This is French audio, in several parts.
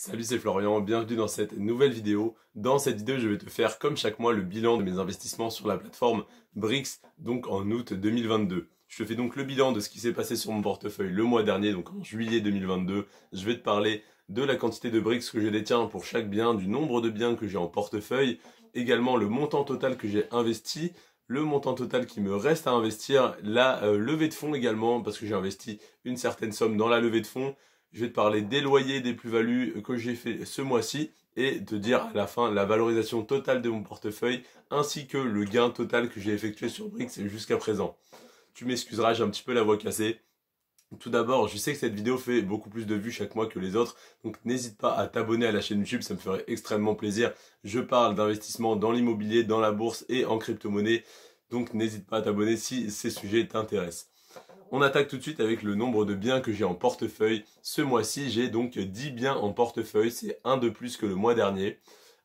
Salut, c'est Florian, bienvenue dans cette nouvelle vidéo. Dans cette vidéo, je vais te faire, comme chaque mois, le bilan de mes investissements sur la plateforme BRICS, donc en août 2022. Je te fais donc le bilan de ce qui s'est passé sur mon portefeuille le mois dernier, donc en juillet 2022. Je vais te parler de la quantité de BRICS que je détiens pour chaque bien, du nombre de biens que j'ai en portefeuille, également le montant total que j'ai investi, le montant total qui me reste à investir, la euh, levée de fonds également, parce que j'ai investi une certaine somme dans la levée de fonds, je vais te parler des loyers, des plus-values que j'ai fait ce mois-ci et te dire à la fin la valorisation totale de mon portefeuille ainsi que le gain total que j'ai effectué sur Brix jusqu'à présent. Tu m'excuseras, j'ai un petit peu la voix cassée. Tout d'abord, je sais que cette vidéo fait beaucoup plus de vues chaque mois que les autres, donc n'hésite pas à t'abonner à la chaîne YouTube, ça me ferait extrêmement plaisir. Je parle d'investissement dans l'immobilier, dans la bourse et en crypto-monnaie, donc n'hésite pas à t'abonner si ces sujets t'intéressent. On attaque tout de suite avec le nombre de biens que j'ai en portefeuille. Ce mois-ci, j'ai donc 10 biens en portefeuille, c'est un de plus que le mois dernier.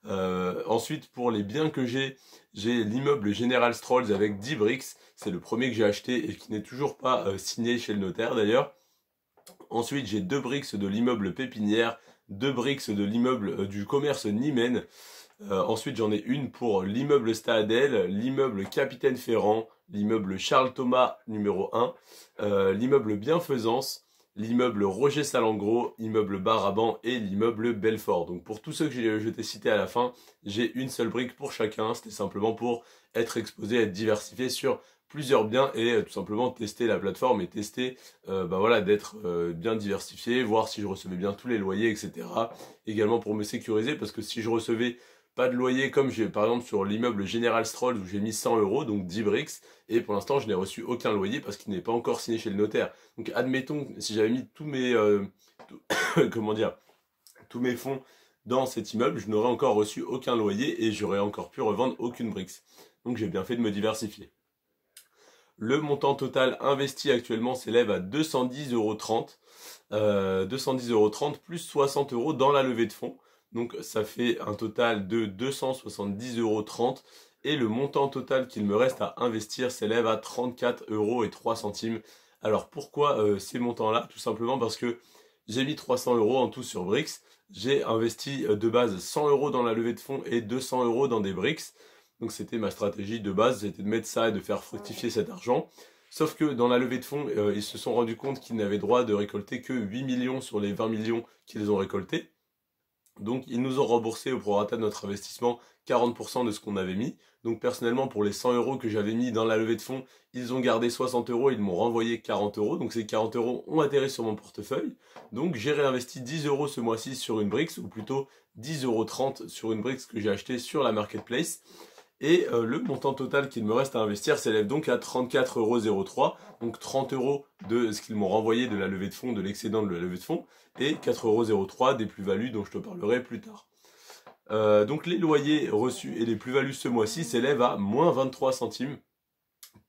Euh, ensuite, pour les biens que j'ai, j'ai l'immeuble General Strolls avec 10 briques. C'est le premier que j'ai acheté et qui n'est toujours pas euh, signé chez le notaire d'ailleurs. Ensuite, j'ai deux briques de l'immeuble Pépinière, deux briques de l'immeuble euh, du commerce Nimen. ensuite, j'en ai une pour l'immeuble Stadel, l'immeuble Capitaine Ferrand, l'immeuble Charles Thomas numéro 1, euh, l'immeuble Bienfaisance, l'immeuble Roger Salengro, l'immeuble Baraban et l'immeuble Belfort. Donc pour tous ceux que je t'ai cités à la fin, j'ai une seule brique pour chacun. C'était simplement pour être exposé, être diversifié sur plusieurs biens et euh, tout simplement tester la plateforme et tester euh, bah voilà, d'être bien diversifié, voir si je recevais bien tous les loyers, etc. Également pour me sécuriser parce que si je recevais pas de loyer comme j'ai par exemple sur l'immeuble General Strolls où j'ai mis 100 euros, donc 10 bricks, et pour l'instant je n'ai reçu aucun loyer parce qu'il n'est pas encore signé chez le notaire. Donc admettons, si j'avais mis tous mes, euh, comment dire, tous mes fonds dans cet immeuble, je n'aurais encore reçu aucun loyer et j'aurais encore pu revendre aucune bricks. Donc j'ai bien fait de me diversifier. Le montant total investi actuellement s'élève à 210,30 euros. 210,30 euh, plus 60 euros dans la levée de fonds. Donc ça fait un total de 270,30 euros et le montant total qu'il me reste à investir s'élève à 34 euros et centimes. Alors pourquoi euh, ces montants-là Tout simplement parce que j'ai mis 300 euros en tout sur Brix. J'ai investi euh, de base 100 euros dans la levée de fonds et 200 euros dans des Brix. Donc c'était ma stratégie de base, c'était de mettre ça et de faire fructifier cet argent. Sauf que dans la levée de fonds, euh, ils se sont rendus compte qu'ils n'avaient droit de récolter que 8 millions sur les 20 millions qu'ils ont récoltés. Donc ils nous ont remboursé au prorata de notre investissement 40% de ce qu'on avait mis. Donc personnellement, pour les 100 euros que j'avais mis dans la levée de fonds, ils ont gardé 60 euros, ils m'ont renvoyé 40 euros. Donc ces 40 euros ont atterri sur mon portefeuille. Donc j'ai réinvesti 10 euros ce mois-ci sur une brix ou plutôt 10,30 euros sur une brix que j'ai acheté sur la marketplace. Et euh, le montant total qu'il me reste à investir s'élève donc à 34,03€, donc 30 euros de ce qu'ils m'ont renvoyé de la levée de fonds, de l'excédent de la levée de fonds, et 4,03€ des plus-values dont je te parlerai plus tard. Euh, donc les loyers reçus et les plus-values ce mois-ci s'élèvent à moins 23 centimes.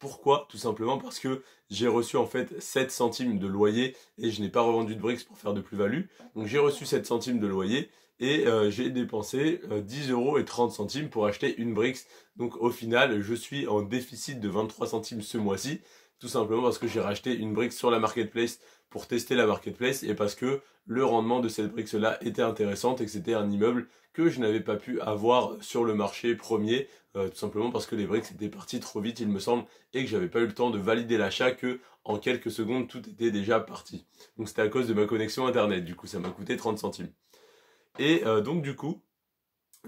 Pourquoi Tout simplement parce que j'ai reçu en fait 7 centimes de loyer et je n'ai pas revendu de briques pour faire de plus-value. Donc j'ai reçu 7 centimes de loyer et euh, j'ai dépensé 10 euh, euros et 30 centimes pour acheter une Brix. Donc au final, je suis en déficit de 23 centimes ce mois-ci, tout simplement parce que j'ai racheté une Brix sur la marketplace pour tester la marketplace et parce que le rendement de cette Brix là était intéressant et que c'était un immeuble que je n'avais pas pu avoir sur le marché premier, euh, tout simplement parce que les Brix étaient partis trop vite, il me semble, et que j'avais pas eu le temps de valider l'achat que en quelques secondes tout était déjà parti. Donc c'était à cause de ma connexion internet, du coup ça m'a coûté 30 centimes. Et euh, donc du coup,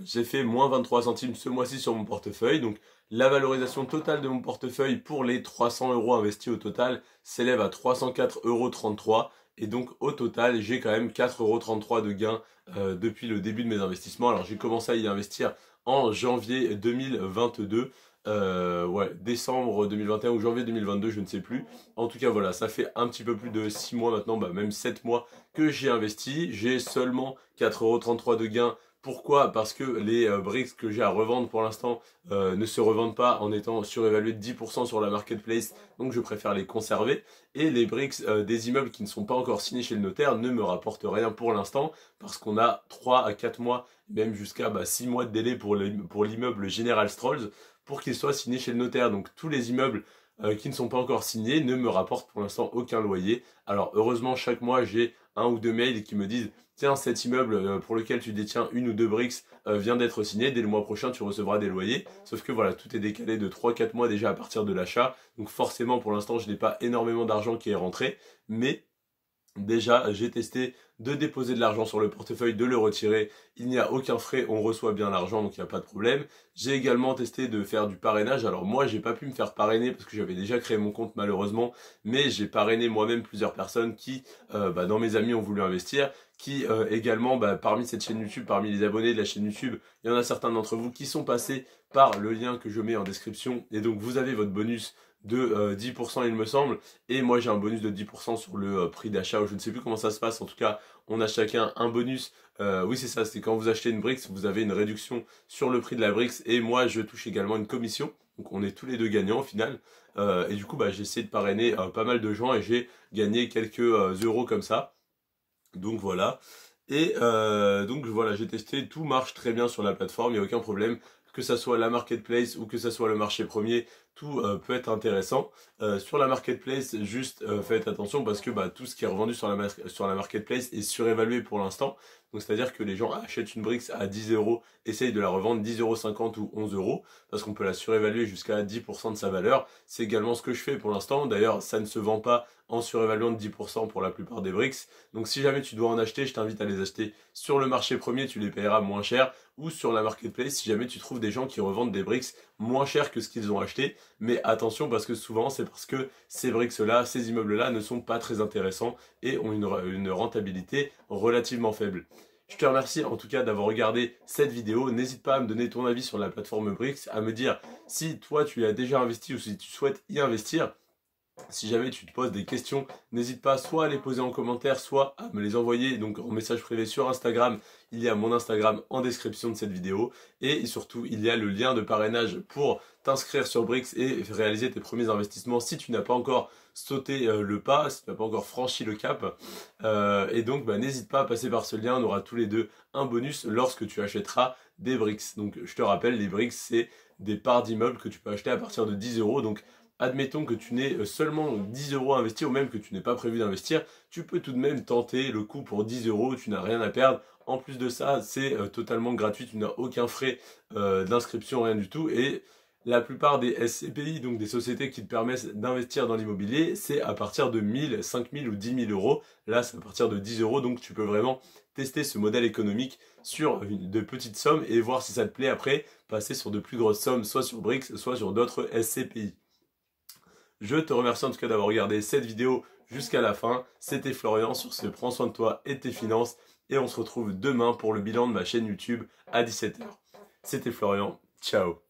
j'ai fait moins 23 centimes ce mois-ci sur mon portefeuille. Donc la valorisation totale de mon portefeuille pour les 300 euros investis au total s'élève à 304,33 euros. Et donc au total, j'ai quand même 4,33 euros de gains euh, depuis le début de mes investissements. Alors j'ai commencé à y investir en janvier 2022. Euh, ouais, décembre 2021 ou janvier 2022, je ne sais plus. En tout cas, voilà, ça fait un petit peu plus de 6 mois maintenant, bah même 7 mois que j'ai investi. J'ai seulement 4,33€ de gain Pourquoi Parce que les euh, briques que j'ai à revendre pour l'instant euh, ne se revendent pas en étant surévalués de 10% sur la marketplace, donc je préfère les conserver. Et les briques des immeubles qui ne sont pas encore signés chez le notaire ne me rapportent rien pour l'instant, parce qu'on a 3 à 4 mois même jusqu'à 6 bah, mois de délai pour l'immeuble General Strolls pour qu'il soit signé chez le notaire. Donc tous les immeubles euh, qui ne sont pas encore signés ne me rapportent pour l'instant aucun loyer. Alors heureusement, chaque mois, j'ai un ou deux mails qui me disent tiens cet immeuble euh, pour lequel tu détiens une ou deux briques euh, vient d'être signé, dès le mois prochain tu recevras des loyers. Sauf que voilà, tout est décalé de 3-4 mois déjà à partir de l'achat. Donc forcément pour l'instant je n'ai pas énormément d'argent qui est rentré, mais Déjà, j'ai testé de déposer de l'argent sur le portefeuille, de le retirer. Il n'y a aucun frais, on reçoit bien l'argent, donc il n'y a pas de problème. J'ai également testé de faire du parrainage. Alors moi, j'ai pas pu me faire parrainer parce que j'avais déjà créé mon compte malheureusement, mais j'ai parrainé moi-même plusieurs personnes qui, euh, bah, dans mes amis, ont voulu investir qui euh, également, bah, parmi cette chaîne YouTube, parmi les abonnés de la chaîne YouTube, il y en a certains d'entre vous qui sont passés par le lien que je mets en description. Et donc, vous avez votre bonus de 10% euh, il me semble et moi j'ai un bonus de 10% sur le euh, prix d'achat ou je ne sais plus comment ça se passe en tout cas on a chacun un bonus euh, oui c'est ça c'est quand vous achetez une Brix vous avez une réduction sur le prix de la Brix et moi je touche également une commission donc on est tous les deux gagnants au final et du coup bah, j'ai essayé de parrainer pas mal de gens et j'ai gagné quelques euros comme ça donc voilà et donc voilà, j'ai testé, tout marche très bien sur la plateforme, il n'y a aucun problème que ça soit la marketplace ou que ça soit le marché premier, tout euh, peut être intéressant. Euh, sur la marketplace, juste euh, faites attention parce que bah, tout ce qui est revendu sur la, marketplace est surévalué pour l'instant. Donc c'est-à-dire que les gens achètent une Brix à 10 euros, essayent de la revendre 10,50 euros ou 11 euros parce qu'on peut la surévaluer jusqu'à 10% de sa valeur. C'est également ce que je fais pour l'instant. D'ailleurs, ça ne se vend pas en surévaluant de 10% pour la plupart des BRICS. Donc si jamais tu dois en acheter, je t'invite à les acheter sur le marché premier, tu les paieras moins cher, ou sur la marketplace si jamais tu trouves des gens qui revendent des BRICS moins cher que ce qu'ils ont acheté. Mais attention parce que souvent c'est parce que ces BRICS-là, ces immeubles-là ne sont pas très intéressants et ont une, une rentabilité relativement faible. Je te remercie en tout cas d'avoir regardé cette vidéo. N'hésite pas à me donner ton avis sur la plateforme BRICS, à me dire si toi tu y as déjà investi ou si tu souhaites y investir. Si jamais tu te poses des questions, n'hésite pas soit à les poser en commentaire, soit à me les envoyer donc en message privé sur Instagram. Il y a mon Instagram en description de cette vidéo et surtout il y a le lien de parrainage pour t'inscrire sur Brix et réaliser tes premiers investissements si tu n'as pas encore sauté euh, le pas, si tu n'as pas encore franchi le cap. Euh, et donc bah, n'hésite pas à passer par ce lien, on aura tous les deux un bonus lorsque tu achèteras des Brix. Donc je te rappelle, les Brix c'est des parts d'immeubles que tu peux acheter à partir de 10 euros. Donc admettons que tu n'aies euh, seulement 10 euros à investir ou même que tu n'es pas prévu d'investir, tu peux tout de même tenter le coup pour 10 euros, tu n'as rien à perdre. En plus de ça, c'est euh, totalement gratuit, tu n'as aucun frais euh, d'inscription, rien du tout. Et la plupart des SCPI, donc des sociétés qui te permettent d'investir dans l'immobilier, c'est à partir de 1000, 5000 ou 10 000 euros. Là, c'est à partir de 10 euros, donc tu peux vraiment tester ce modèle économique sur de petites sommes et voir si ça te plaît après, passer sur de plus grosses sommes, soit sur BRICS, soit sur d'autres SCPI. Je te remercie en tout cas d'avoir regardé cette vidéo jusqu'à la fin. C'était Florian sur ce Prends soin de toi et tes finances. Et on se retrouve demain pour le bilan de ma chaîne YouTube à 17h. C'était Florian. Ciao